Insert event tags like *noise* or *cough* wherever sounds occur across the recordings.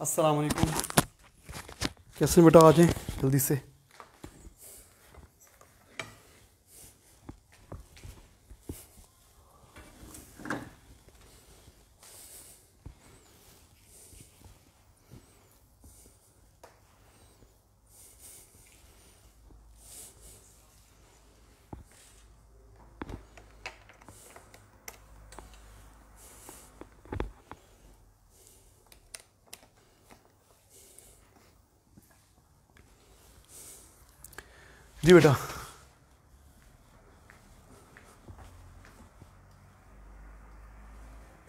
असलकुम कैसे बेटा आ जाए जल्दी से जी बेटा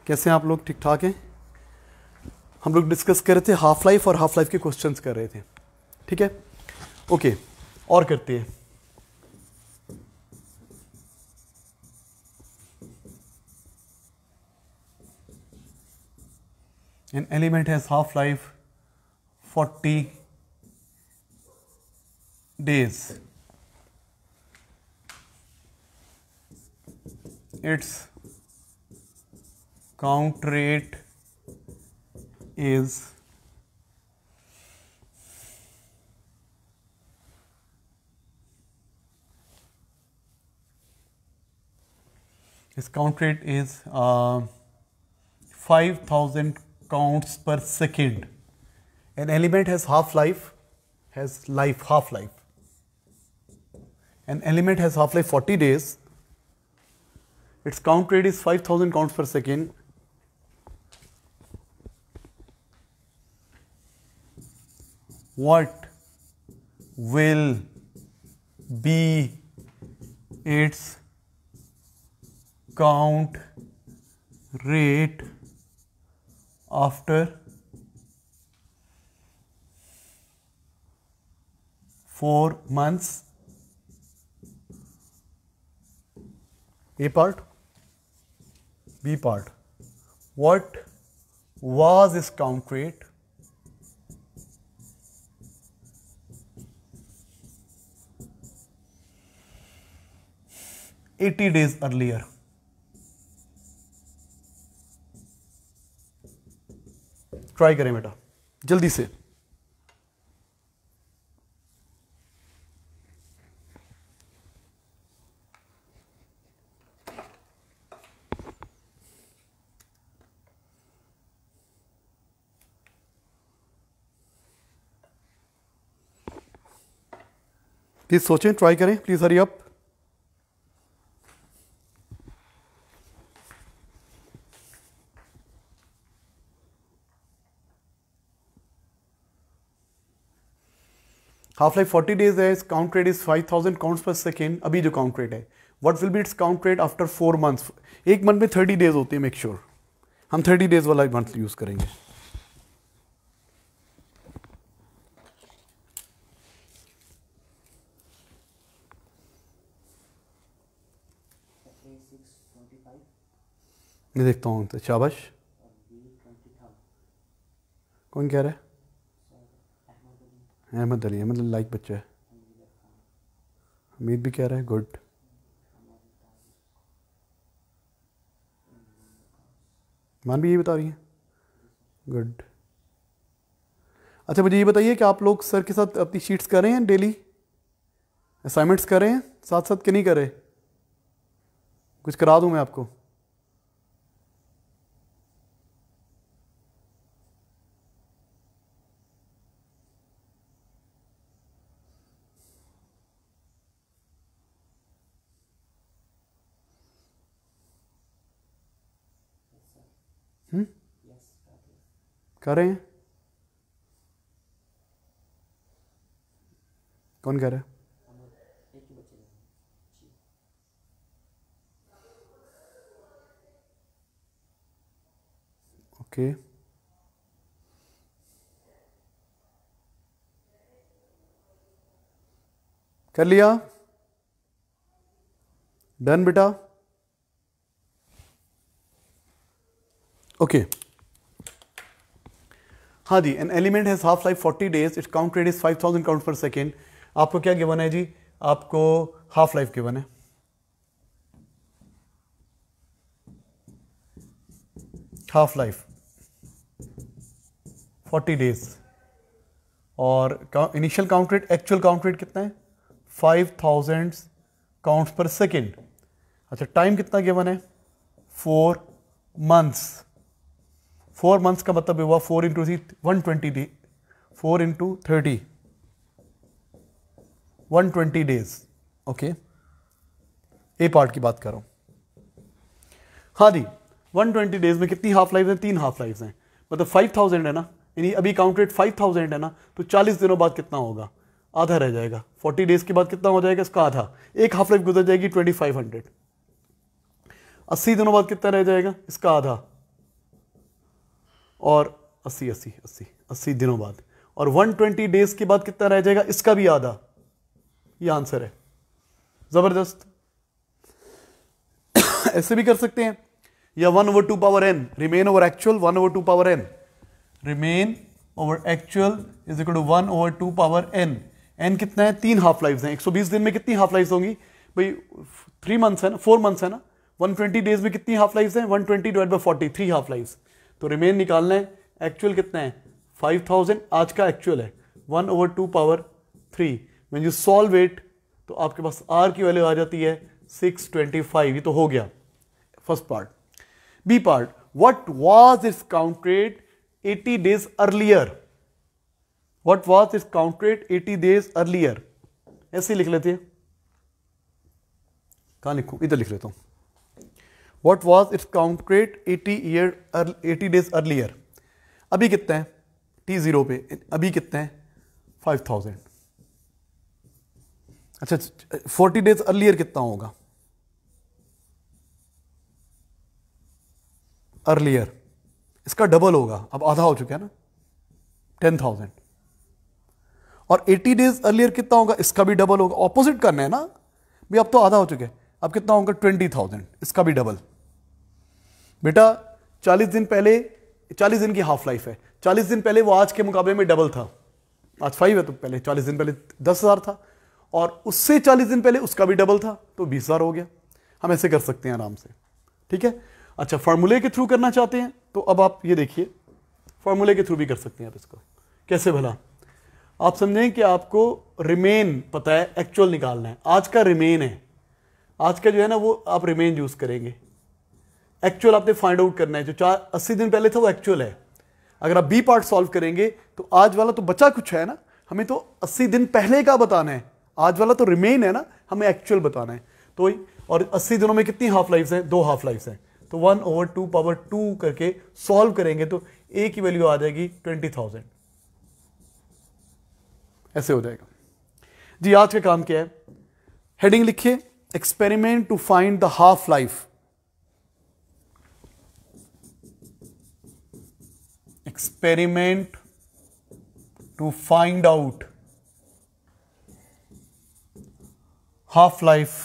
कैसे हैं आप लोग ठीक ठाक हैं हम लोग डिस्कस कर रहे थे हाफ लाइफ और हाफ लाइफ के क्वेश्चंस कर रहे थे ठीक है ओके और करते हैं an element has half life forty days its count rate is its count rate is uh, 5000 counts per second. An element has half life, has life half life. An element has half life 40 days, its count rate is 5000 counts per second what will be its count rate after 4 months a part B part. What was is concrete? Eighty days earlier. Try करें बेटा जल्दी से please सोचें try करें please hurry up half life 40 days है इस count rate is 5000 counts per second अभी जो काउंट रेट है what will be its count rate after four months एक मंथ में 30 डेज होती है मेक श्योर sure. हम 30 डेज वाला मंथ यूज़ करेंगे मैं देखता हूँ तो शाबाश कौन कह रहा है अहमद अली अहमद लाइक बच्चा है हमीद भी कह रहे हैं गुड मान भी यही बता रही हैं गुड अच्छा मुझे ये बताइए कि आप लोग सर के साथ अपनी शीट्स कर रहे हैं डेली असाइनमेंट्स कर रहे हैं साथ साथ कि नहीं कर रहे कुछ करा दूँ मैं आपको हुँ? हम्म? रहे हैं कौन कह रहा है ओके कर लिया डन बेटा Okay. हाँ जी an element has half life 40 days it count rate is 5000 count पर सेकेंड आपको क्या गिवन है जी आपको हाफ लाइफ गिवन है हाफ लाइफ 40 डेज और initial count rate actual count rate कितना है 5000 काउंट्स पर सेकेंड अच्छा टाइम कितना गिवन है फोर मंथ्स फोर मंथ्स का मतलब हुआ four into three one twenty day four into thirty one twenty days okay A part की बात कर रहा हूं हाँ जी वन ट्वेंटी डेज में कितनी हाफ लाइफ है तीन हाफ लाइफ हैं मतलब फाइव थाउजेंड है ना यानी अभी काउंटेड फाइव थाउजेंड है ना तो चालीस दिनों बाद कितना होगा आधा रह जाएगा फोर्टी डेज के बाद कितना हो जाएगा इसका आधा एक हाफ लाइफ गुजर जाएगी ट्वेंटी फाइव हंड्रेड अस्सी दिनों बाद कितना रह जाएगा इसका आधा और अस्सी अस्सी अस्सी अस्सी दिनों बाद और 120 डेज के बाद कितना रह जाएगा इसका भी आधा ये आंसर है जबरदस्त *coughs* ऐसे भी कर सकते हैं या one over two power n remain over actual one over two power n remain over actual is equal to one over two power n n कितना है तीन हाफ लाइफ हैं 120 दिन में कितनी हाफ लाइफ होंगी भाई थ्री मंथ्स है ना फोर मंथ्स है ना 120 डेज में कितनी हाफ लाइफ हैं 120 twenty divide by forty three half life तो रिमेन निकालना है एक्चुअल कितना है फाइव थाउजेंड आज का एक्चुअल है one over two power three मैं यू सॉल्व वेट तो आपके पास आर की वैल्यू आ जाती है सिक्स ट्वेंटी फाइव ये तो हो गया first part B part what was is counted eighty days earlier what was is counted eighty days earlier ऐसे लिख लेते हैं कहा लिखू इधर लिख लेता हूं what was its count rate eighty year eighty days days अभी कितने हैं टी जीरो पे अभी कितने हैं फाइव थाउजेंड अच्छा फोर्टी डेज अर्लियर कितना होगा अर्लियर इसका डबल होगा अब आधा हो चुका है ना टेन थाउजेंड और एटी डेज अर्लियर कितना होगा इसका भी डबल होगा ऑपोजिट करना है ना भी अब तो आधा हो चुके हैं अब कितना होगा ट्वेंटी थाउजेंड इसका भी डबल बेटा 40 दिन पहले 40 दिन की हाफ लाइफ है 40 दिन पहले वो आज के मुकाबले में डबल था आज फाइव है तो पहले 40 दिन पहले दस हज़ार था और उससे 40 दिन पहले उसका भी डबल था तो बीस हज़ार हो गया हम ऐसे कर सकते हैं आराम से ठीक है अच्छा फार्मूले के थ्रू करना चाहते हैं तो अब आप ये देखिए फार्मूले के थ्रू भी कर सकते हैं आप इसको कैसे भला आप समझें कि आपको रिमेन पता है एक्चुअल निकालना है आज का रिमेन है आज का जो है ना वो आप रिमेन यूज़ करेंगे एक्चुअल आपने फाइंड आउट करना है जो चार अस्सी दिन पहले था वो एक्चुअल है अगर आप बी पार्ट सॉल्व करेंगे तो आज वाला तो बचा कुछ है ना हमें तो अस्सी दिन पहले का बताना है आज वाला तो रिमेन है ना हमें एक्चुअल बताना है तो और अस्सी दिनों में कितनी हाफ लाइफ हैं दो हाफ लाइफ हैं तो one over two power two करके सॉल्व करेंगे तो ए की वैल्यू आ जाएगी ट्वेंटी थाउजेंड ऐसे हो जाएगा जी आज का काम क्या है हेडिंग लिखिए experiment to find the half life experiment to find out half life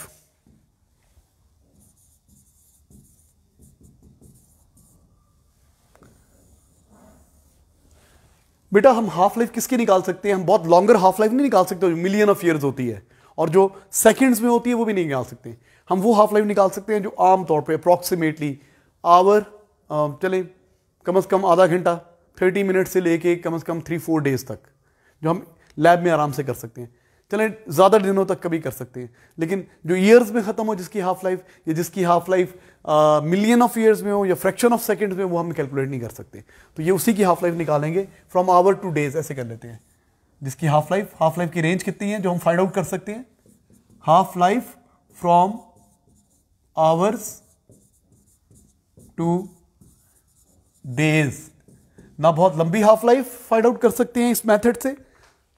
बेटा हम हाफ लाइफ किसकी निकाल सकते हैं हम बहुत लॉन्गर हाफ लाइफ नहीं निकाल सकते जो मिलियन ऑफ ईयर्स होती है और जो सेकंड्स में होती है वो भी नहीं निकाल सकते हम वो हाफ लाइफ निकाल सकते हैं जो आमतौर पर अप्रॉक्सीमेटली आवर चले कम अज़ कम आधा घंटा थर्टी मिनट से लेके कम से कम थ्री फोर डेज तक जो हम लैब में आराम से कर सकते हैं चलें ज़्यादा दिनों तक कभी कर सकते हैं लेकिन जो ईयर्स में ख़त्म हो जिसकी हाफ लाइफ या जिसकी half life million of years में हो या फ्रैक्शन ऑफ सेकेंड्स में वो हम कैलकुलेट नहीं कर सकते तो ये उसी की हाफ लाइफ निकालेंगे फ्रॉम आवर टू डेज ऐसे कर लेते हैं जिसकी हाफ लाइफ हाफ लाइफ की रेंज कितनी है जो हम फाइंड आउट कर सकते हैं half life from hours to days ना बहुत लंबी हाफ लाइफ फाइंड आउट कर सकते हैं इस मेथड से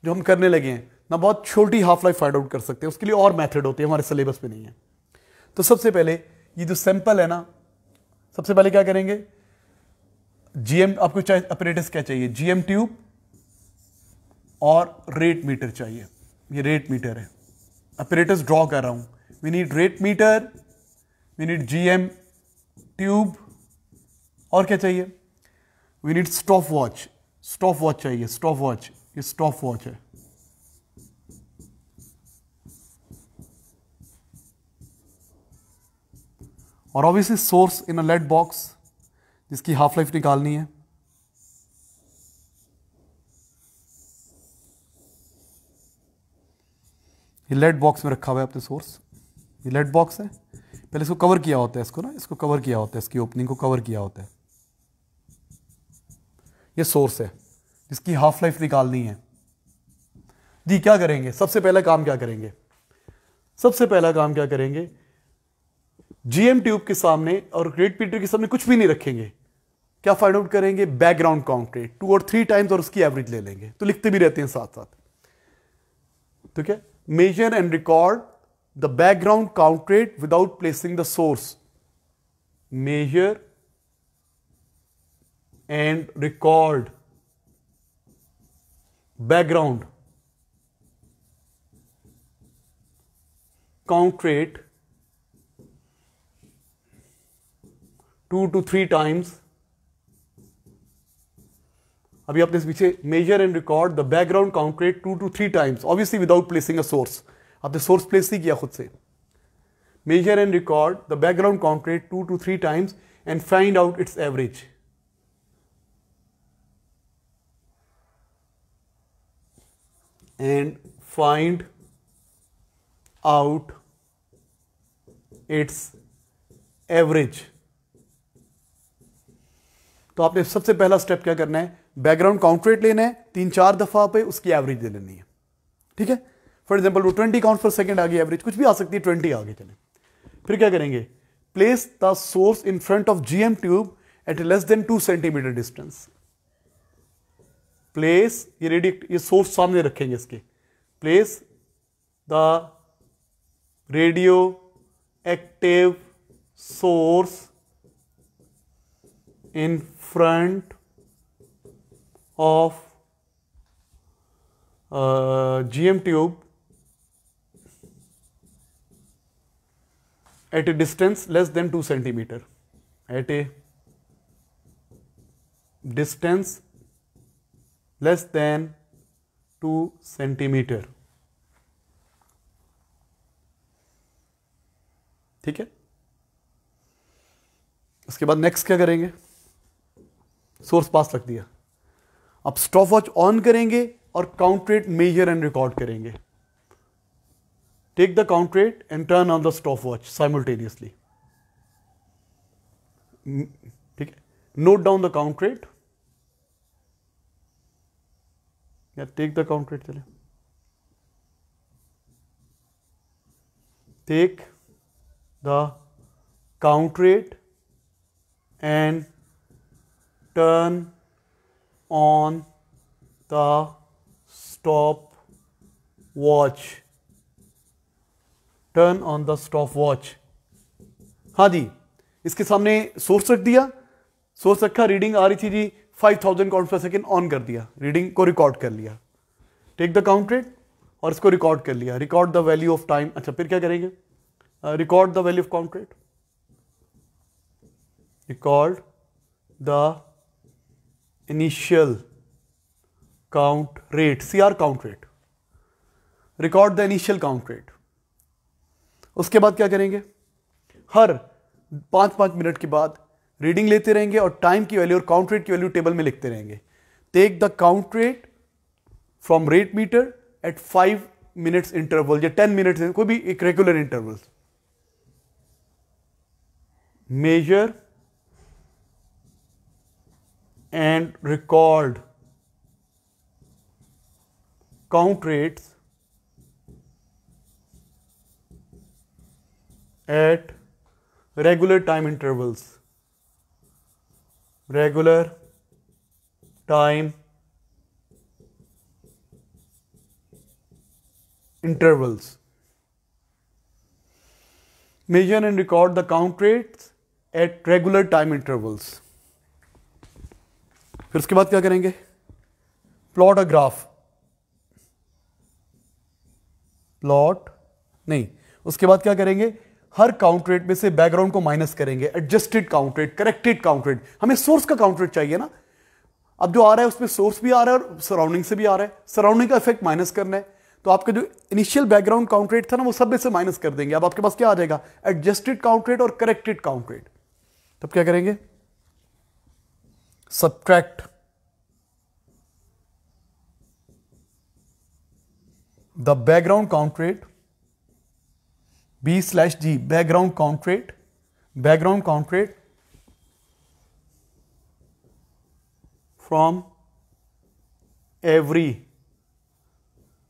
जो हम करने लगे हैं ना बहुत छोटी हाफ लाइफ फाइंड आउट कर सकते हैं उसके लिए और मेथड होते हैं हमारे सिलेबस में नहीं है तो सबसे पहले ये जो सैंपल है ना सबसे पहले क्या करेंगे जीएम आपको चाहे अपरेटस क्या चाहिए जीएम ट्यूब और रेट मीटर चाहिए ये रेट मीटर है अपरेटस ड्रॉ कर रहा हूं we need rate meter we need GM tube और क्या चाहिए we need stop watch stop watch चाहिए स्टॉप वॉच ये स्टॉप वॉच है और obviously source in a lead box जिसकी हाफ लाइफ निकालनी है ये लेड बॉक्स में रखा हुआ है अपने सोर्स ये लेड बॉक्स है पहले इसको कवर किया होता है इसको ना इसको कवर किया होता है इसकी ओपनिंग को कवर किया होता है ये सोर्स है जिसकी हाफ लाइफ निकालनी है जी क्या करेंगे सबसे पहला काम क्या करेंगे सबसे पहला काम क्या करेंगे जीएम ट्यूब के सामने और ग्रेट पीटर के सामने कुछ भी नहीं रखेंगे क्या फाइंड आउट करेंगे बैकग्राउंड कॉन्क्रीट टू और थ्री टाइम्स और उसकी एवरेज ले लेंगे तो लिखते भी रहते हैं साथ साथ ठीक है measure and record the background count without placing the source measure and record background count rate two to three times अभी आपने इस पीछे measure and record the background count rate two to three times obviously without placing a source आपने source place ही किया खुद से measure and record the background count rate two to three times and find out its average and find out it's average तो आपने सबसे पहला step क्या करना है बैकग्राउंड काउंट रेट लेना है तीन चार दफा पे उसकी एवरेज दे लेनी है ठीक है फॉर एग्जाम्पल वो ट्वेंटी काउंट पर सेकेंड आ गई एवरेज कुछ भी आ सकती है ट्वेंटी आगे चले फिर क्या करेंगे place the source in front of GM tube at less than two centimetre distance place ये रेडी ये सोर्स सामने रखेंगे इसके place the radioactive source in front of GM tube at a distance less than two centimetre at a distance less than 2 centimetre ठीक है उसके बाद next क्या करेंगे सोर्स पास रख दिया अब स्टॉप वॉच ऑन करेंगे और count rate measure and record करेंगे take the count rate and turn on the stop watch simultaneously ठीक है note down the count rate या टेक द अकाउंट रेट चले take the count rate and turn on the stop watch turn on the stop watch हाँ जी इसके सामने source रख दिया सोर्स रखा रीडिंग आ रही थी जी 5000 काउंट पर सेकेंड ऑन कर दिया रीडिंग को रिकॉर्ड कर लिया टेक द काउंट रेट और इसको रिकॉर्ड कर लिया record the value of time अच्छा फिर क्या करेंगे record the value of count rate record the initial count rate C R count rate record the initial count rate उसके बाद क्या करेंगे हर पांच पांच मिनट के बाद रीडिंग लेते रहेंगे और टाइम की वैल्यू और काउंट रेट की वैल्यू टेबल में लिखते रहेंगे take the count rate from rate meter at five minutes interval या टेन मिनट्स कोई भी एक regular interval measure and record count rates at regular time intervals regular time intervals. Measure and record the count rates at regular time intervals. फिर उसके बाद क्या करेंगे plot a graph plot नहीं उसके बाद क्या करेंगे हर काउंट रेट में से बैकग्राउंड को माइनस करेंगे adjusted count rate corrected count rate हमें सोर्स का काउंट रेट चाहिए ना अब जो आ रहा है उसमें सोर्स भी आ रहा है और सराउंडिंग से भी आ रहा है सराउंडिंग का इफेक्ट माइनस करना है तो आपका जो इनिशियल बैकग्राउंड काउंट रेट था ना वो सब में से माइनस कर देंगे अब आपके पास क्या आ जाएगा एडजस्टेड काउंट रेट और करेक्टेड काउंट रेट तब क्या करेंगे subtract the background count rate B slash G background count rate background count rate from every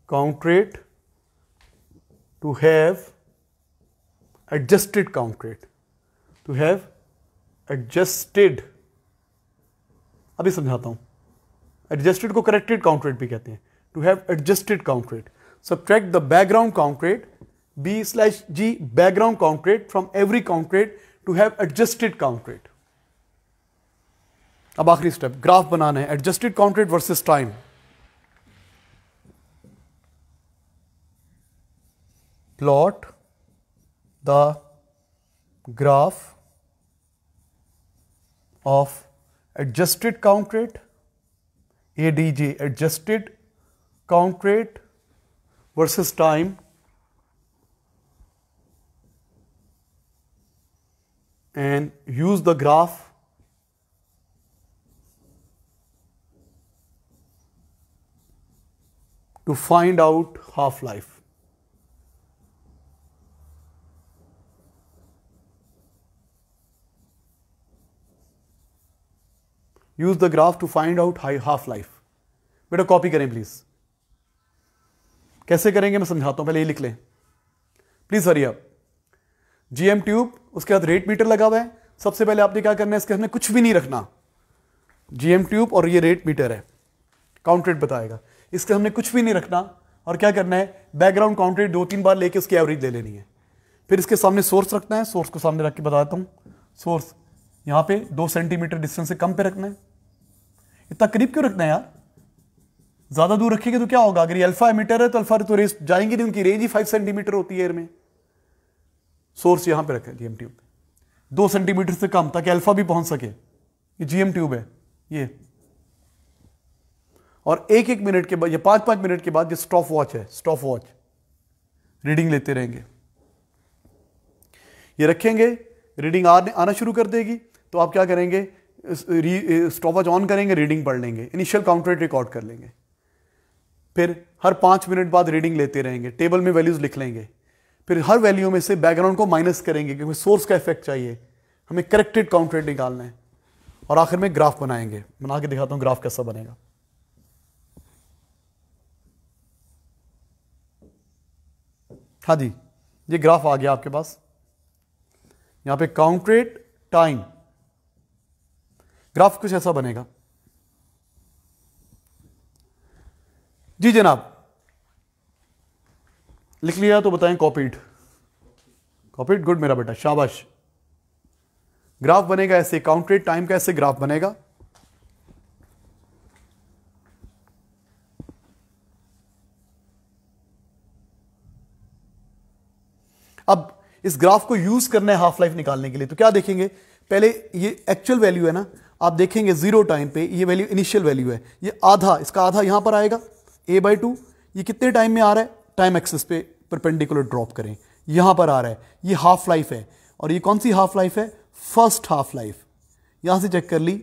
count rate to have adjusted count to have adjusted अभी समझाता हूं एडजस्टेड को करेक्टेड काउंट भी कहते हैं to have adjusted count rate subtract the background count B slash G background count rate from every count rate to have अब आखिरी step graph बनाना है adjusted count rate versus time plot the graph of adjusted count A D G adjusted count rate versus time and use the graph to find out half-life. use the graph to find out high half life बेटा copy करें please कैसे करेंगे मैं समझाता हूं पहले ये लिख लें प्लीज हरी आप जीएम ट्यूब उसके बाद रेट मीटर लगा हुआ है सबसे पहले आपने क्या करना है इसके हमने कुछ भी नहीं रखना जीएम ट्यूब और ये रेट मीटर है काउंट रेट बताएगा इसके हमने कुछ भी नहीं रखना और क्या करना है बैकग्राउंड काउंट रेट दो तीन बार लेके उसकी एवरेज ले लेनी है फिर इसके सामने सोर्स रखना है सोर्स को सामने रख के बताता हूँ सोर्स यहाँ पे दो सेंटीमीटर डिस्टेंस से कम पे रखना है इतना करीब क्यों रखना है यार ज़्यादा दूर रखेंगे तो क्या होगा अगर ये अल्फा एमीटर है तो अल्फा तो रेस जाएंगी नहीं उनकी रेंज ही फाइव सेंटीमीटर होती है एयर में सोर्स यहां पे रखा है जीएम ट्यूब दो सेंटीमीटर से कम ताकि अल्फा भी पहुंच सके ये जीएम ट्यूब है ये और एक एक मिनट के बाद या पांच पांच मिनट के बाद ये स्टॉप वॉच है स्टॉप वॉच रीडिंग लेते रहेंगे ये रखेंगे रीडिंग आना शुरू कर देगी तो आप क्या करेंगे स्टॉप वॉच ऑन करेंगे रीडिंग पढ़ लेंगे इनिशियल काउंटरेट रिकॉर्ड कर लेंगे फिर हर पांच मिनट बाद रीडिंग लेते रहेंगे टेबल में वैल्यूज़ लिख लेंगे फिर हर वैल्यू में से बैकग्राउंड को माइनस करेंगे क्योंकि सोर्स का इफेक्ट चाहिए हमें करेक्टेड काउंट रेट निकालना है और आखिर में ग्राफ बनाएंगे बना के दिखाता हूँ ग्राफ कैसा बनेगा हाँ जी ये ग्राफ आ गया आपके पास यहां पे काउंट रेट टाइम ग्राफ कुछ ऐसा बनेगा जी जनाब लिख लिया तो बताएं कॉपीड कॉपीड गुड मेरा बेटा शाबाश ग्राफ बनेगा ऐसे काउंटेड टाइम का ऐसे ग्राफ बनेगा अब इस ग्राफ को यूज करना है हाफ लाइफ निकालने के लिए तो क्या देखेंगे पहले ये एक्चुअल वैल्यू है ना आप देखेंगे जीरो टाइम पे ये वैल्यू इनिशियल वैल्यू है ये आधा इसका आधा यहां पर आएगा ए बाई टू ये कितने टाइम में आ रहा है टाइम एक्सेस पे परपेंडिकुलर ड्रॉप करें यहां पर आ रहा है ये हाफ लाइफ है और ये कौन सी हाफ लाइफ है फर्स्ट हाफ लाइफ यहां से चेक कर ली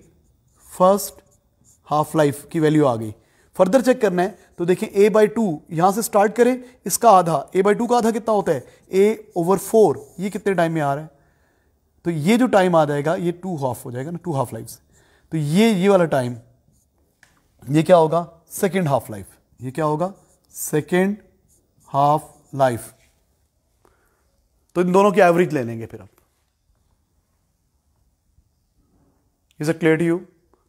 फर्स्ट हाफ लाइफ की वैल्यू आ गई फर्दर चेक करना है तो देखें ए बाई टू यहां से स्टार्ट करें इसका आधा ए बाई टू का आधा कितना होता है ए ओवर फोर ये कितने टाइम में आ रहा है तो ये जो टाइम आ जाएगा ये टू हाफ हो जाएगा ना टू हाफ लाइफ तो ये ये वाला टाइम ये क्या होगा सेकेंड हाफ लाइफ ये क्या होगा सेकेंड हाफ लाइफ तो इन दोनों की एवरेज ले लेंगे फिर आप is a clear to you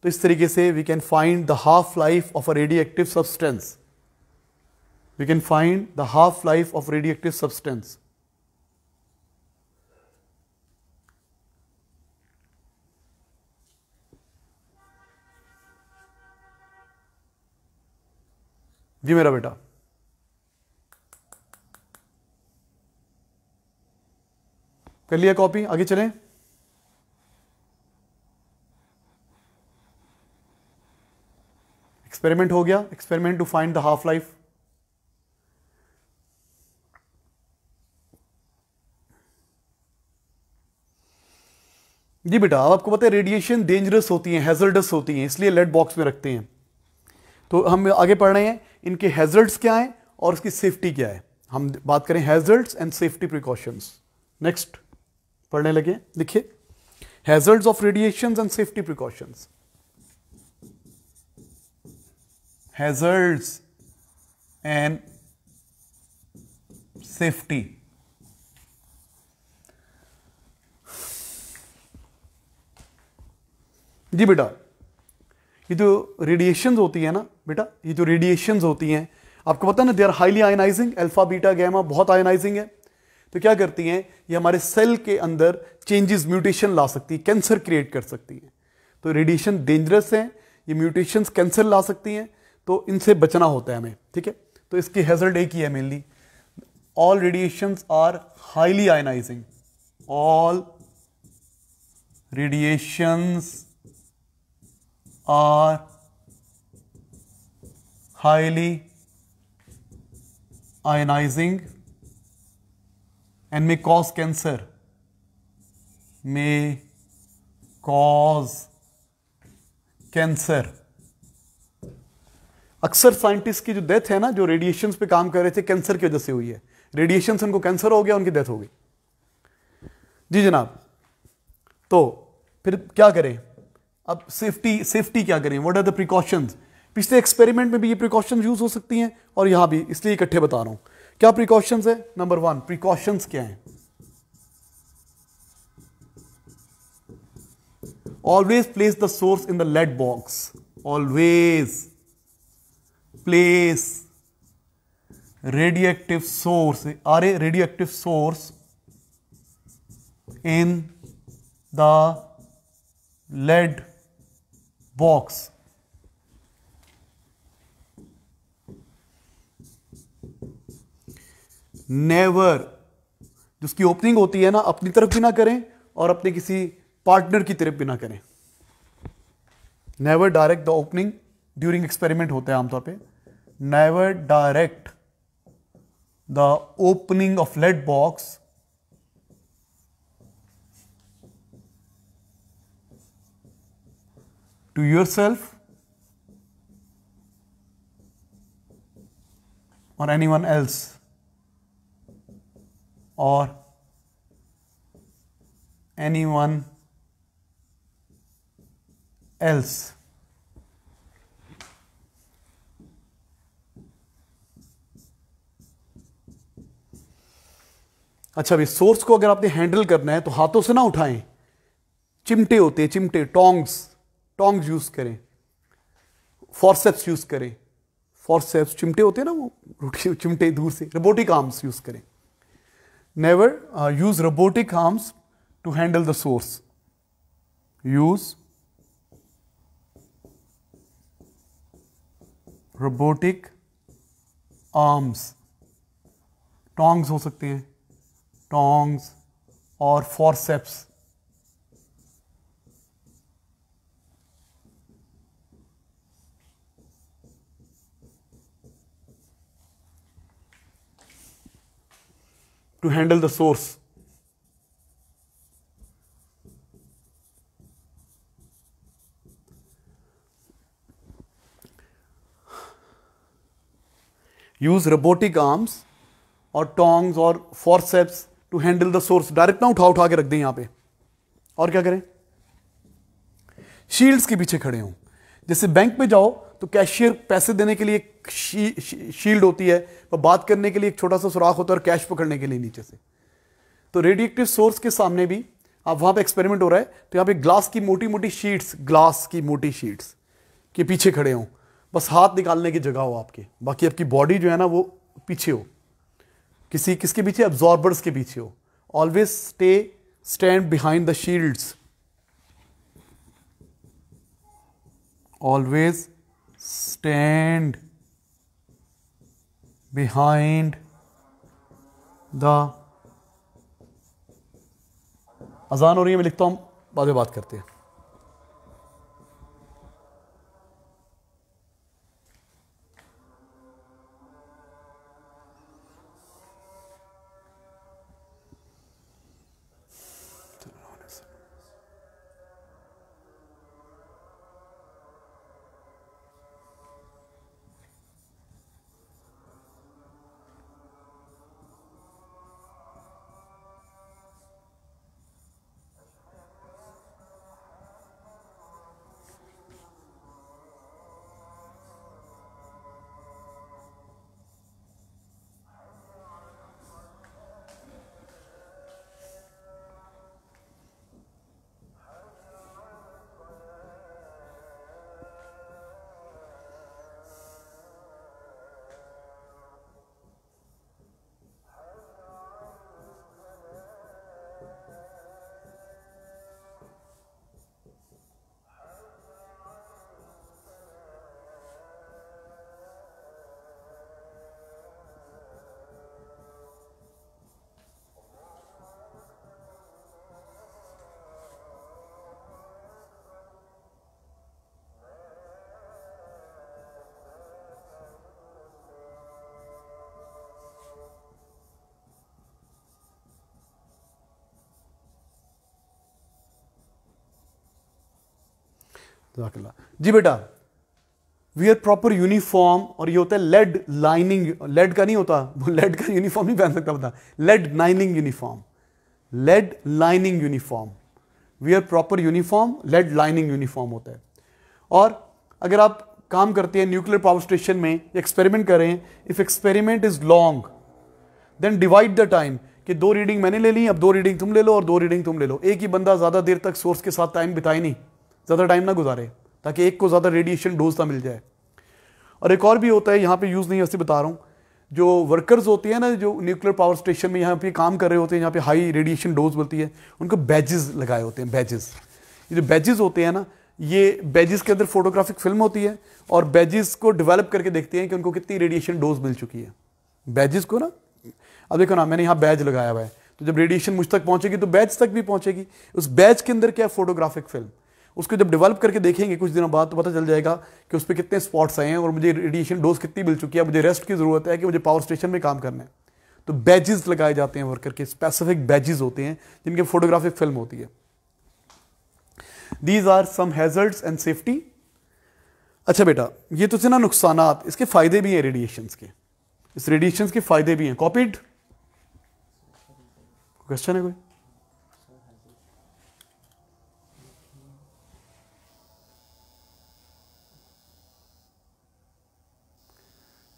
तो इस तरीके से we can find the half life of a radioactive substance we can find the half life of active substance जी मेरा बेटा कर लिया कॉपी आगे चलें एक्सपेरिमेंट हो गया experiment to find the half life जी बेटा अब आपको पता है रेडिएशन डेंजरस होती है हैजर्डस होती है इसलिए लेड बॉक्स में रखते हैं तो हम आगे पढ़ रहे हैं इनके हैजर्ड्स क्या हैं और इसकी सेफ्टी क्या है हम बात करें hazards and safety precautions next पढ़ने लगे देखिए hazards of radiation and safety precautions hazards and safety जी बेटा ये जो रेडिएशन होती है ना बेटा ये जो रेडिएशन होती हैं आपको पता है ना they are highly ionising alpha beta gamma बहुत आयनाइजिंग है तो क्या करती हैं ये हमारे सेल के अंदर चेंजेस म्यूटेशन ला सकती है कैंसर क्रिएट कर सकती हैं तो रेडिएशन डेंजरस हैं ये म्यूटेशंस कैंसर ला सकती हैं तो इनसे बचना होता है हमें ठीक है तो इसकी हेजल्ट एक ही है mainly all radiations are highly ionising all radiations are highly ionising and may cause cancer may cause cancer अक्सर साइंटिस्ट की जो डेथ है ना जो रेडिएशन पे काम कर रहे थे कैंसर की वजह से हुई है रेडिएशन उनको कैंसर हो गया उनकी डेथ हो गई जी जनाब तो फिर क्या करें अब सेफ्टी सेफ्टी क्या करें व्हाट आर द प्रिकॉशंस पिछले एक्सपेरिमेंट में भी ये प्रिकॉशंस यूज हो सकती हैं और यहां भी इसलिए इकट्ठे बता रहा हूं क्या प्रिकॉशंस है नंबर वन प्रिकॉशंस क्या हैं always place the source in the lead box always place radioactive source or a radioactive source in the lead box never जिसकी ओपनिंग होती है ना अपनी तरफ भी ना करें और अपने किसी पार्टनर की तरफ भी ना करें never direct the opening during experiment होते हैं आमतौर पे never direct the opening of lead box to yourself or anyone else. or anyone else. अच्छा भाई सोर्स को अगर आपने हैंडल करना है तो हाथों से ना उठाएं चिमटे होते हैं चिमटे टोंग्स टोंग्स यूज करें फॉरसेप्स यूज करें फॉरसेप्स चिमटे होते हैं ना वो रोटी चिमटे दूर से रोबोटिक आर्म्स यूज करें Never uh, use robotic arms to handle the source. Use robotic arms. tongs, or सकते हैं tongs to handle the source. Use robotic arms और टोंग्स और forceps to handle the source direct ना उठा उठा के रख दें यहाँ पे और क्या करें शील्ड्स के पीछे खड़े हों जैसे बैंक में जाओ तो कैशियर पैसे देने के लिए एक शी, शी, शील्ड होती है और बात करने के लिए एक छोटा सा सुराख होता है और कैश पकड़ने के लिए नीचे से तो रेडिएक्टिव सोर्स के सामने भी आप वहां पे एक्सपेरिमेंट हो रहा है तो यहां पे ग्लास की मोटी मोटी शीट्स ग्लास की मोटी शीट्स के पीछे खड़े हो बस हाथ निकालने की जगह हो आपके बाकी आपकी बॉडी जो है ना वो पीछे हो किसी किसके पीछे ऑब्जॉर्बर्स के पीछे हो always stay stand behind the shields always stand behind the अजान हो रही है मैं लिखता हूँ बाद में बात करते हैं जजाकल्ला जी बेटा वियर प्रॉपर यूनिफॉर्म और ये होता है लेड लाइनिंग लेड का नहीं होता वो *laughs* लेड का यूनिफॉर्म नहीं पहन सकता बता lead lining uniform lead lining uniform wear proper uniform lead lining uniform होता है और अगर आप काम करते हैं न्यूक्लियर पावर स्टेशन में एक्सपेरिमेंट करें if experiment is long then divide the time कि दो रीडिंग मैंने ले ली अब दो रीडिंग तुम ले लो और दो रीडिंग तुम ले लो एक ही बंदा ज़्यादा देर तक सोर्स के साथ टाइम बिताए नहीं ज़्यादा टाइम ना गुजारे ताकि एक को ज़्यादा रेडिएशन डोज ना मिल जाए और एक और भी होता है यहाँ पे यूज़ नहीं वैसे बता रहा हूँ जो वर्कर्स होते हैं ना जो न्यूक्लियर पावर स्टेशन में यहाँ पे काम कर रहे होते हैं यहाँ पे हाई रेडिएशन डोज मिलती है उनको बैजेस लगाए होते हैं बैजेस ये जो बैजेस होते हैं ना ये बैजेस के अंदर फोटोग्राफिक फिल्म होती है और बैजेस को डेवलप करके देखते हैं कि उनको कितनी रेडिएशन डोज मिल चुकी है बैजेस को ना अब देखो ना मैंने यहाँ बैज लगाया हुआ है तो जब रेडिएशन मुझ तक पहुँचेगी तो बैच तक भी पहुँचेगी उस बैच के अंदर क्या फोटोग्राफिक फिल्म उसको जब डेवलप करके देखेंगे कुछ दिनों बाद तो पता चल जाएगा कि उस पर कितने स्पॉट्स आए हैं और मुझे रेडिएशन डोज कितनी मिल चुकी है मुझे रेस्ट की ज़रूरत है कि मुझे पावर स्टेशन में काम करना है तो बैजेस लगाए जाते हैं वर्कर के स्पेसिफिक बैजेस होते हैं जिनके फोटोग्राफिक फिल्म होती है these are some hazards and safety अच्छा बेटा ये तो ना नुकसान इसके फायदे भी हैं रेडिएशन के इस रेडिएशन के फायदे भी हैं कॉपीड क्वेश्चन है कोई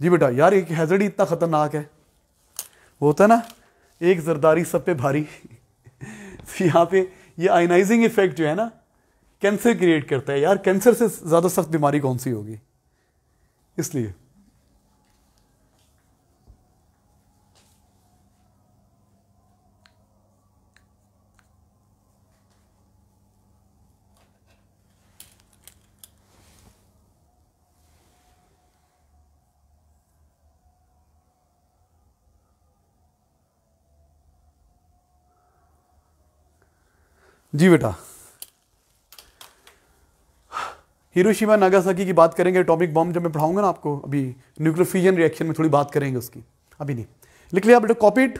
जी बेटा यार एक हैजर्ड ही इतना ख़तरनाक है वो होता है ना एक जरदारी सब पे भारी *laughs* तो यहाँ पे ये आयनाइजिंग इफेक्ट जो है ना कैंसर क्रिएट करता है यार कैंसर से ज़्यादा सख्त बीमारी कौन सी होगी इसलिए जी बेटा हिरोशिमा नागासाकी की बात करेंगे एटॉमिक बॉम्ब जब मैं पढ़ाऊंगा ना आपको अभी न्यूक्लियर फ्यूजन रिएक्शन में थोड़ी बात करेंगे उसकी अभी नहीं लिख लिया बेटा कॉपीड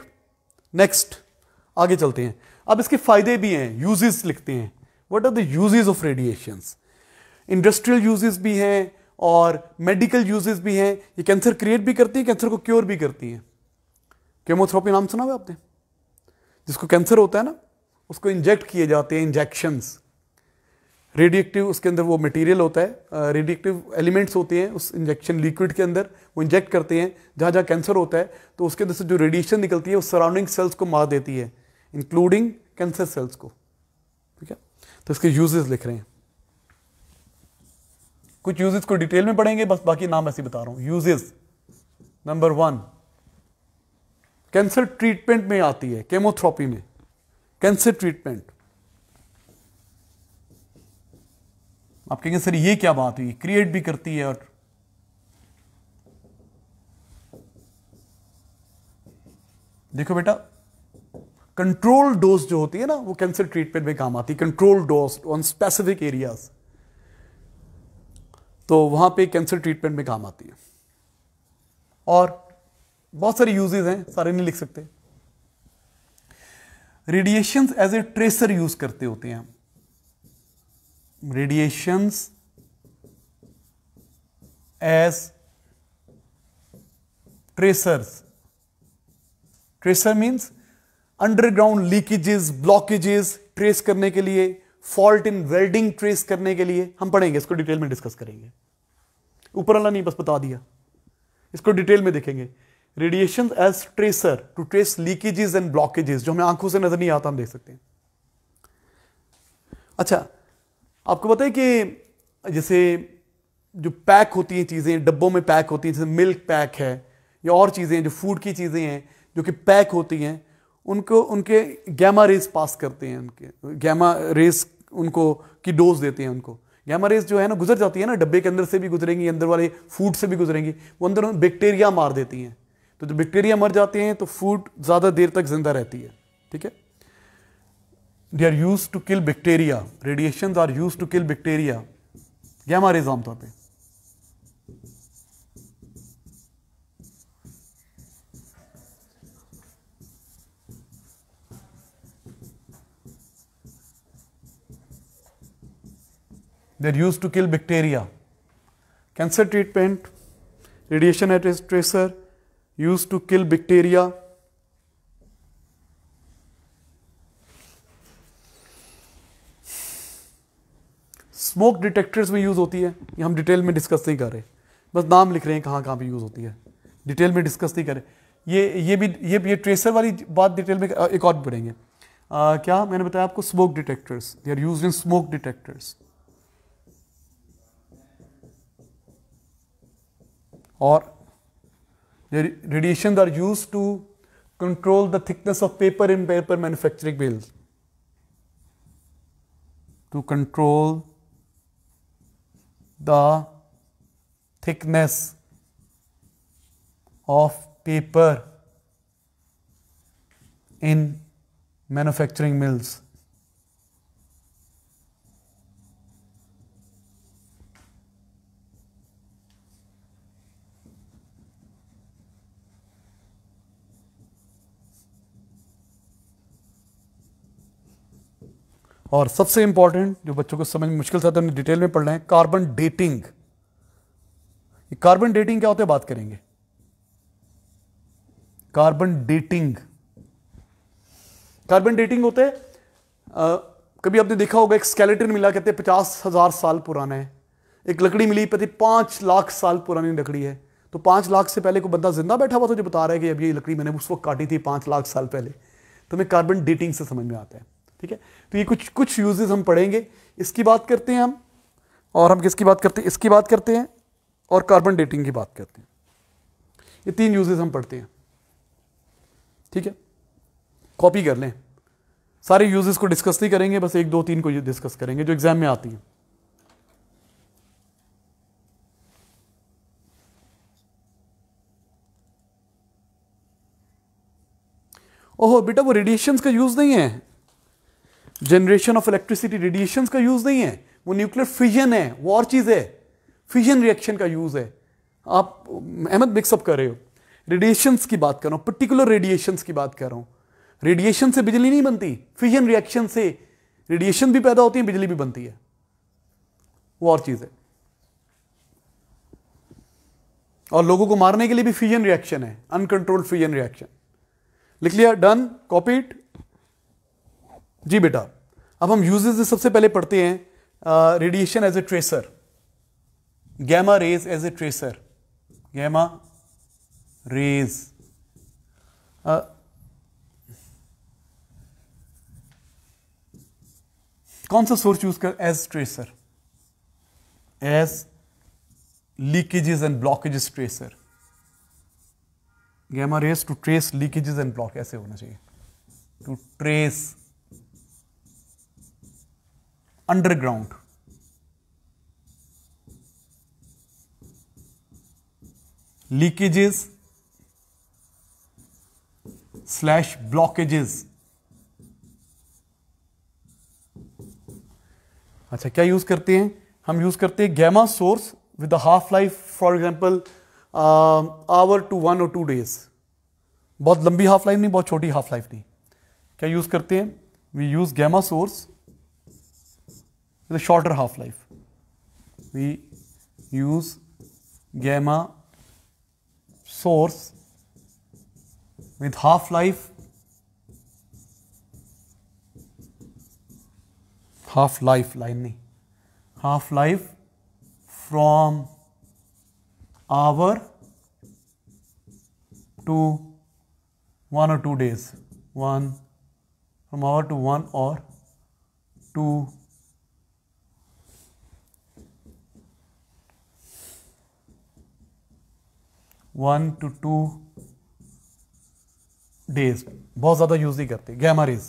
नेक्स्ट आगे चलते हैं अब इसके फायदे भी हैं यूजेस लिखते हैं what are the uses of radiation industrial uses भी हैं और मेडिकल यूजेस भी हैं ये कैंसर क्रिएट भी करती हैं कैंसर को क्योर भी करती हैं केमोथेरेपी नाम सुना हुआ आपने जिसको कैंसर होता है ना उसको इंजेक्ट किए जाते हैं इंजेक्शंस रेडिएक्टिव उसके अंदर वो मटेरियल होता है रेडिएक्टिव एलिमेंट्स होते हैं उस इंजेक्शन लिक्विड के अंदर वो इंजेक्ट करते हैं जहाँ जहाँ कैंसर होता है तो उसके अंदर से जो रेडिएशन निकलती है वो सराउंडिंग सेल्स को मार देती है इंक्लूडिंग कैंसर सेल्स को ठीक है तो इसके यूजेस लिख रहे हैं कुछ यूजेस को डिटेल में पढ़ेंगे बस बाकी नाम ऐसे बता रहा हूँ uses number one cancer treatment में आती है केमोथ्रोपी में कैंसर ट्रीटमेंट आप कहेंगे सर ये क्या बात हुई क्रिएट भी करती है और देखो बेटा कंट्रोल डोज जो होती है ना वो कैंसर ट्रीटमेंट में काम आती है control dose on specific areas तो वहां पे कैंसर ट्रीटमेंट में काम आती है और बहुत सारे यूजेज हैं सारे नहीं लिख सकते radiations as a tracer use करते होते हैं हम radiations as tracers tracer means underground leakages blockages trace करने के लिए फॉल्ट इन वेल्डिंग ट्रेस करने के लिए हम पढ़ेंगे इसको डिटेल में डिस्कस करेंगे ऊपर वाला नहीं बस बता दिया इसको डिटेल में देखेंगे radiation as tracer to trace leakages and blockages जो हमें आंखों से नजर नहीं आता हम देख सकते हैं अच्छा आपको पता है कि जैसे जो पैक होती हैं चीज़ें डब्बों में पैक होती हैं जैसे मिल्क पैक है या और चीज़ें जो फूड की चीज़ें हैं जो कि पैक होती हैं उनको उनके गैमा रेज पास करते हैं उनके गैमा रेज उनको की डोज देते हैं उनको गैमा रेज जो है ना गुजर जाती है ना डब्बे के अंदर से भी गुजरेंगी अंदर वाले फूड से भी गुजरेंगी वो अंदर बैक्टीरिया मार देती हैं तो जब बैक्टीरिया मर जाते हैं तो फूड ज़्यादा देर तक जिंदा रहती है ठीक है they are use to kill bacteria radiation are use to kill bacteria हमारे एग्जाम आमतौर पर there use to kill bacteria cancer treatment radiation tracer used to kill bacteria. Smoke detectors में यूज़ होती है ये हम डिटेल में डिस्कस नहीं कर रहे बस नाम लिख रहे हैं कहाँ कहाँ पे यूज़ होती है डिटेल में डिस्कस नहीं कर रहे ये ये भी ये ये ट्रेसर वाली बात डिटेल में एक और बढ़ेंगे क्या मैंने बताया आपको smoke detectors they are use in smoke detectors और The radiations are used to control the thickness of paper in paper manufacturing mills. To control the thickness of paper in manufacturing mills. और सबसे important जो बच्चों को समझ में मुश्किल था तो हमने डिटेल में पढ़ रहे हैं कार्बन डेटिंग कार्बन डेटिंग क्या होते है बात करेंगे कार्बन डेटिंग कार्बन डेटिंग होते हैं कभी आपने देखा होगा एक स्केलेटन मिला कहते हैं पचास हजार साल पुराना है एक लकड़ी मिली पति पांच लाख साल पुरानी लकड़ी है तो पांच लाख से पहले कोई बंदा जिंदा बैठा हुआ तो जो बता रहा है कि अब ये लकड़ी मैंने उस वक्त काटी थी पांच लाख साल पहले तो हमें कार्बन डेटिंग से समझ में आता है ठीक है तो ये कुछ कुछ यूजेस हम पढ़ेंगे इसकी बात करते हैं हम और हम किसकी बात करते हैं इसकी बात करते हैं और कार्बन डेटिंग की बात करते हैं ये तीन यूजेस हम पढ़ते हैं ठीक है कॉपी कर लें सारे यूजेस को डिस्कस नहीं करेंगे बस एक दो तीन को डिस्कस करेंगे जो एग्जाम में आती हैं ओहो बेटा वो रेडिएशंस का यूज़ नहीं है जनरेशन ऑफ इलेक्ट्रिसिटी रेडिएशन का यूज़ नहीं है वो न्यूक्लियर फिजन है वो और चीज़ है फिजन रिएक्शन का यूज़ है आप अहमद मिक्सअप कर रहे हो रेडिएशन की बात कर रहा हूं पर्टिकुलर रेडिएशन की बात कर रहा हूं रेडिएशन से बिजली नहीं बनती फिजन रिएक्शन से रेडिएशन भी पैदा होती है बिजली भी बनती है वो और चीज़ है और लोगों को मारने के लिए भी फ्यूजन रिएक्शन है अनकंट्रोल्ड फ्यूजन रिएक्शन लिख लिया डन कॉपीड जी बेटा अब हम यूजेज सबसे पहले पढ़ते हैं radiation as a tracer gamma rays as a tracer gamma rays कौन सा सोर्स यूज कर as tracer as leakages and blockages tracer gamma rays to trace leakages and block ऐसे होना चाहिए to trace underground leakages slash blockages अच्छा क्या use करते हैं हम यूज करते हैं gamma source with half life for example hour to one और टू डेज बहुत लंबी हाफ लाइफ नहीं बहुत छोटी हाफ लाइफ नहीं क्या यूज करते हैं we use gamma source with a shorter half-life. We use gamma source with half-life half-life line half-life from hour to one or two days one from hour to one or two one two two days बहुत ज़्यादा use नहीं करते gamma raise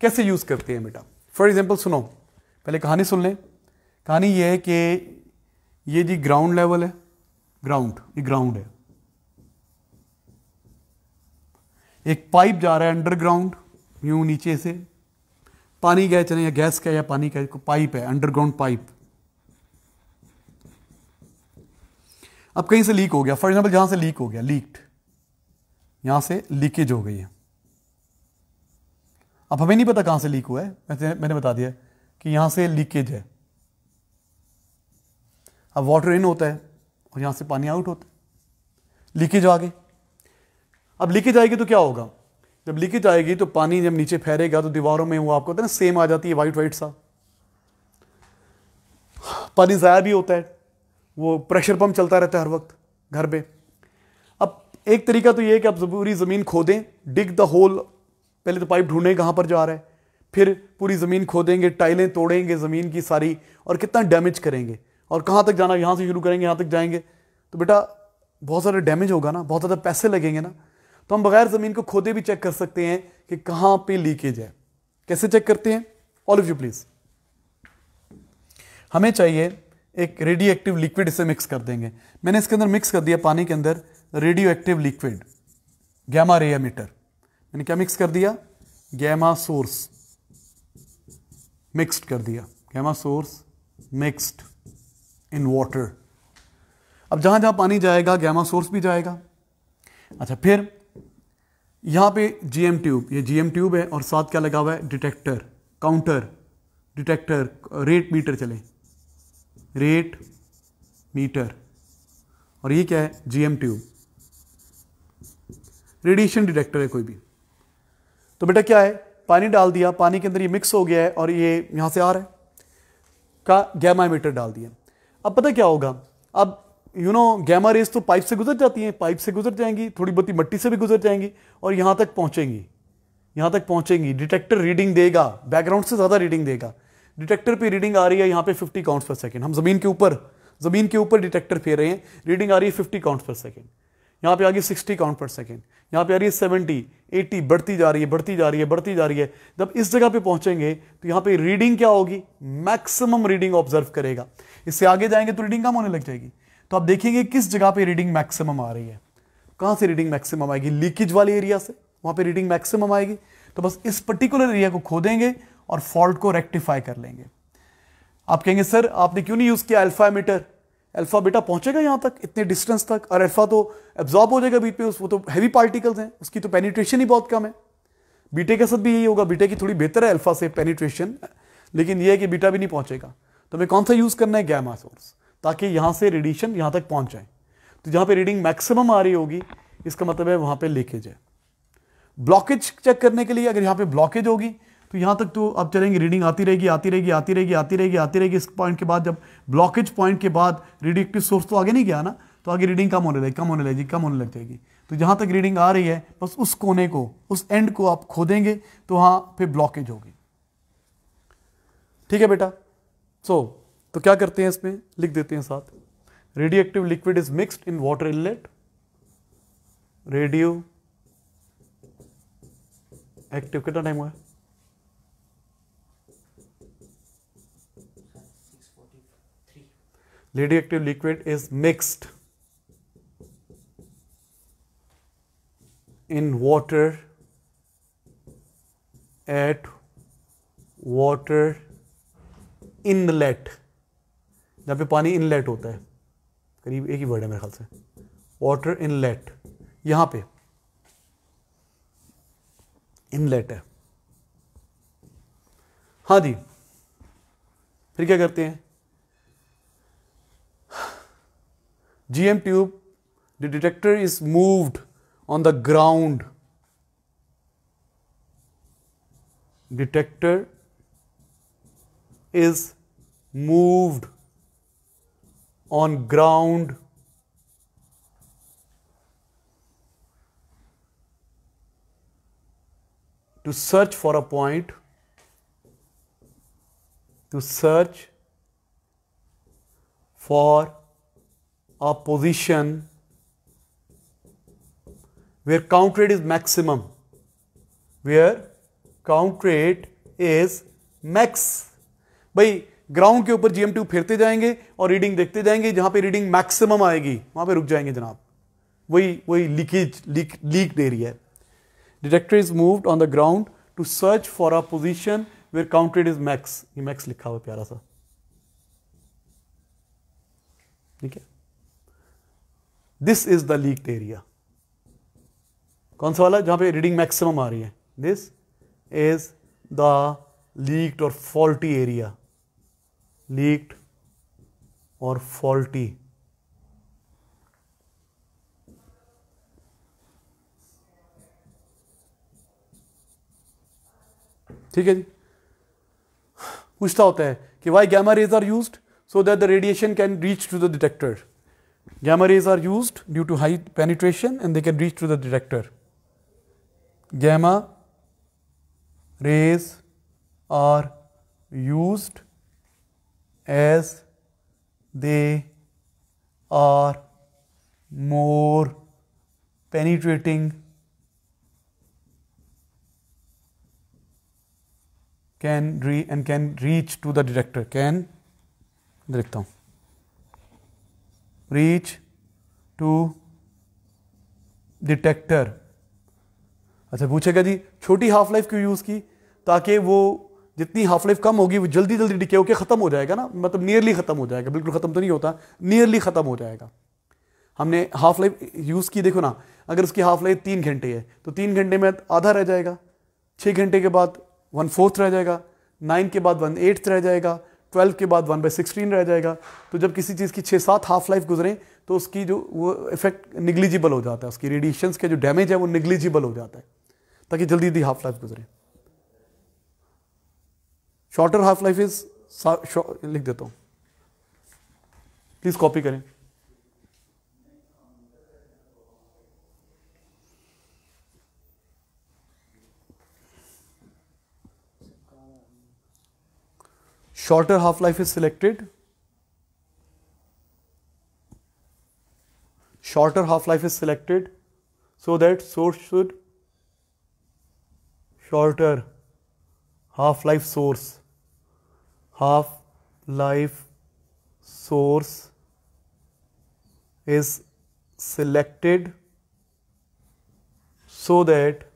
कैसे use करते हैं बेटा for example सुनो पहले कहानी सुन लें कहानी ये है कि ये जी ग्राउंड लेवल है ग्राउंड ये ग्राउंड है एक पाइप जा रहा है अंडरग्राउंड यूं नीचे से पानी गए चले या गैस का या पानी का पाइप है अंडरग्राउंड पाइप अब कहीं से लीक हो गया फॉर एग्जाम्पल जहां से लीक हो गया लीक्ड यहां से लीकेज हो गई है अब हमें नहीं पता कहां से लीक हुआ है मैंने बता दिया कि यहां से लीकेज है अब वाटर इन होता है और यहां से पानी आउट होता है लीकेज आ गई अब लीकेज आएगी तो क्या होगा जब लीकेज आएगी तो पानी जब नीचे फैरेगा तो दीवारों में वो आपको होता है ना सेम आ जाती है वाइट वाइट सा पानी ज़ाया भी होता है वो प्रेशर पंप चलता रहता है हर वक्त घर पे अब एक तरीका तो ये है कि आप पूरी ज़मीन खोदें डिग द होल पहले तो पाइप ढूंढें कहाँ पर जा रहा है फिर पूरी ज़मीन खोदेंगे टाइलें तोड़ेंगे ज़मीन की सारी और कितना डैमेज करेंगे और कहाँ तक जाना यहाँ से शुरू करेंगे यहाँ तक जाएंगे तो बेटा बहुत सारा डैमेज होगा ना बहुत ज़्यादा पैसे लगेंगे ना तो हम बगैर ज़मीन को खोदे भी चेक कर सकते हैं कि कहाँ पे लीकेज है कैसे चेक करते हैं ऑल ऑफ यू प्लीज़ हमें चाहिए एक रेडियो एक्टिव लिक्विड इसे मिक्स कर देंगे मैंने इसके अंदर मिक्स कर दिया पानी के अंदर रेडियो एक्टिव लिक्विड गैमा रे मैंने क्या मिक्स कर दिया गैमा सोर्स मिक्स्ड कर दिया gamma source mixed in water अब जहां जहां पानी जाएगा गैमा सोर्स भी जाएगा अच्छा फिर यहां पे जीएम ट्यूब ये जीएम ट्यूब है और साथ क्या लगा हुआ है detector counter detector rate meter चले रेट मीटर और ये क्या है जीएम ट्यूब रेडिएशन डिटेक्टर है कोई भी तो बेटा क्या है पानी डाल दिया पानी के अंदर ये मिक्स हो गया है और ये यहाँ से आ रहा है का गैमा मीटर डाल दिया अब पता क्या होगा अब यू नो गैमा रेस तो पाइप से गुजर जाती हैं पाइप से गुजर जाएंगी थोड़ी बहुत मट्टी से भी गुजर जाएंगी और यहाँ तक पहुँचेंगी यहाँ तक पहुँचेंगी डिटेक्टर रीडिंग देगा बैकग्राउंड से ज़्यादा रीडिंग देगा डिटेक्टर पे रीडिंग आ रही है यहाँ पे 50 काउंट्स पर सेकंड हम जमीन के ऊपर जमीन के ऊपर डिटेक्टर फेर रहे हैं रीडिंग आ रही है 50 काउंट्स पर सेकेंड यहाँ पे आ गई 60 काउंट पर सेकेंड यहाँ पे आ रही है 70, 80 बढ़ती जा रही है बढ़ती जा रही है बढ़ती जा रही है जब इस जगह पे पहुंचेंगे तो यहाँ पे रीडिंग क्या होगी मैक्सिमम रीडिंग ऑब्जर्व करेगा इससे आगे जाएंगे तो रीडिंग कम होने लग जाएगी तो आप देखेंगे किस जगह पर रीडिंग मैक्सिमम आ रही है कहाँ से रीडिंग मैक्सिमम आएगी लीकेज वाले एरिया से वहाँ पर रीडिंग मैक्सिमम आएगी तो बस इस पर्टिकुलर एरिया को खोदेंगे और फॉल्ट को रेक्टिफाई कर लेंगे आप कहेंगे सर आपने क्यों नहीं यूज़ किया अल्फा मीटर अल्फा बेटा पहुंचेगा यहां तक इतने डिस्टेंस तक और अल्फा तो एब्जॉर्ब हो जाएगा बीच में वो तो हैवी पार्टिकल्स हैं उसकी तो पेनिट्रेशन ही बहुत कम है बीटे के साथ भी यही होगा बीटे की थोड़ी बेहतर है अल्फा से पेनिट्रेशन लेकिन यह है कि बीटा भी नहीं पहुंचेगा तो हमें कौन सा यूज़ करना है गैमा सोर्स ताकि यहां से रेडिएशन यहां तक पहुंच जाए तो जहां पर रीडिंग मैक्सिमम आ रही होगी इसका मतलब है वहां पर लीकेज है ब्लॉकेज चेक करने के लिए अगर यहां पर ब्लॉकेज होगी तो यहाँ तक तो आप चलेंगे रीडिंग आती रहेगी आती रहेगी आती रहेगी आती रहेगी आती रहेगी इस पॉइंट के बाद जब ब्लॉकेज पॉइंट के बाद रीडिंग की सोर्स तो आगे नहीं गया ना तो आगे रीडिंग कम होने लगेगी कम होने लगेगी कम होने लग जाएगी तो जहाँ तक रीडिंग आ रही है बस उस कोने को उस एंड को आप खोदेंगे तो वहाँ फिर ब्लॉकेज होगी ठीक है बेटा सो so, तो क्या करते हैं इसमें लिख देते हैं साथ radioactive liquid is mixed in water inlet radioactive कितना टाइम हुआ है radioactive liquid is mixed in water at water inlet जहाँ पे पानी इनलेट होता है करीब एक ही वर्ड है मेरे ख्याल से वाटर इनलेट यहाँ पे इनलेट है हाँ जी फिर क्या करते हैं GM tube, the detector is moved on the ground. Detector is moved on ground to search for a point to search for a position where count rate is maximum where count rate is max भाई ground के ऊपर GM to फेरते जाएंगे और reading देखते जाएंगे जहां पे reading maximum आएगी वहां पे रुक जाएंगे जनाब वही वही लीकेज लीक लीक एरिया है detector is moved on the ground to search for a position where count rate is max ये मैक्स लिखा हुआ प्यारा सा ठीक है this is the leaked area कौन सा वाला जहां पे रीडिंग मैक्सिमम आ रही है दिस इज द लीक्ड और फॉल्टी एरिया लीक्ड और फॉल्टी ठीक है जी पूछता होता है कि why gamma rays are use so that the radiation can reach to the detector Gamma rays are used due to high penetration and they can reach to the detector. Gamma rays are used as they are more penetrating can re and can reach to the detector can direct them. reach to detector अच्छा पूछेगा जी छोटी half life क्यों use की ताकि वो जितनी half life कम होगी वो जल्दी जल्दी डिके होकर ख़त्म हो जाएगा ना मतलब नियरली ख़त्म हो जाएगा बिल्कुल ख़त्म तो नहीं होता नियरली ख़त्म हो जाएगा हमने हाफ लाइफ यूज़ की देखो ना अगर उसकी हाफ लाइफ तीन घंटे है तो तीन घंटे में आधा रह जाएगा छः घंटे के बाद वन फोर्थ रह जाएगा नाइन के बाद वन एट्थ रह जाएगा ट्वेल्व के बाद वन बाई सिक्सटीन रह जाएगा तो जब किसी चीज़ की छः सात हाफ लाइफ गुजरे तो उसकी जो वो इफेक्ट निगलिजिबल हो जाता है उसकी रेडिएशंस के जो डैमेज है वो निगलिजिबल हो जाता है ताकि जल्दी जल्दी हाफ लाइफ गुजरे शॉर्टर हाफ लाइफ इज लिख देता हूँ प्लीज़ कॉपी करें shorter half-life is selected, shorter half-life is selected so that source should shorter half-life source half-life source is selected so that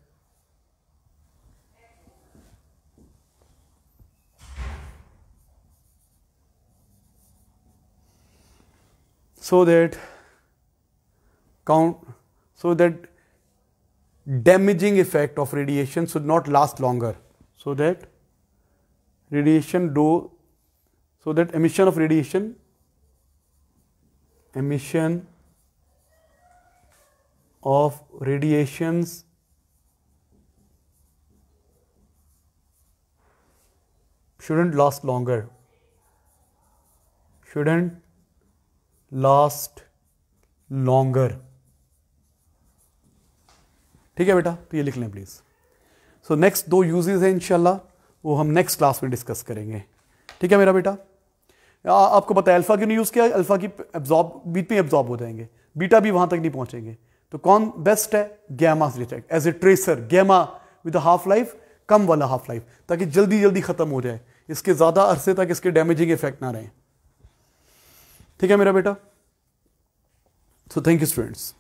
so that count so that damaging effect of radiation should not last longer so that radiation do so that emission of radiation emission of radiations shouldn't last longer shouldn't last longer ठीक है बेटा तो ये लिख लें please so next दो uses हैं इनशाला वो हम नेक्स्ट क्लास में डिस्कस करेंगे ठीक है मेरा बेटा आ, आपको पता है अल्फा क्यों यूज़ किया अल्फा की एब्जॉर्ब बीच में एब्जॉर्ब हो जाएंगे बीटा भी वहां तक नहीं पहुंचेंगे तो कौन बेस्ट है गैमा से as a tracer gamma with half life कम वाला हाफ लाइफ ताकि जल्दी जल्दी खत्म हो जाए इसके ज़्यादा अरसे तक इसके डैमेजिंग इफेक्ट ना रहें ठीक है मेरा बेटा सो थैंक यू स्टूडेंट्स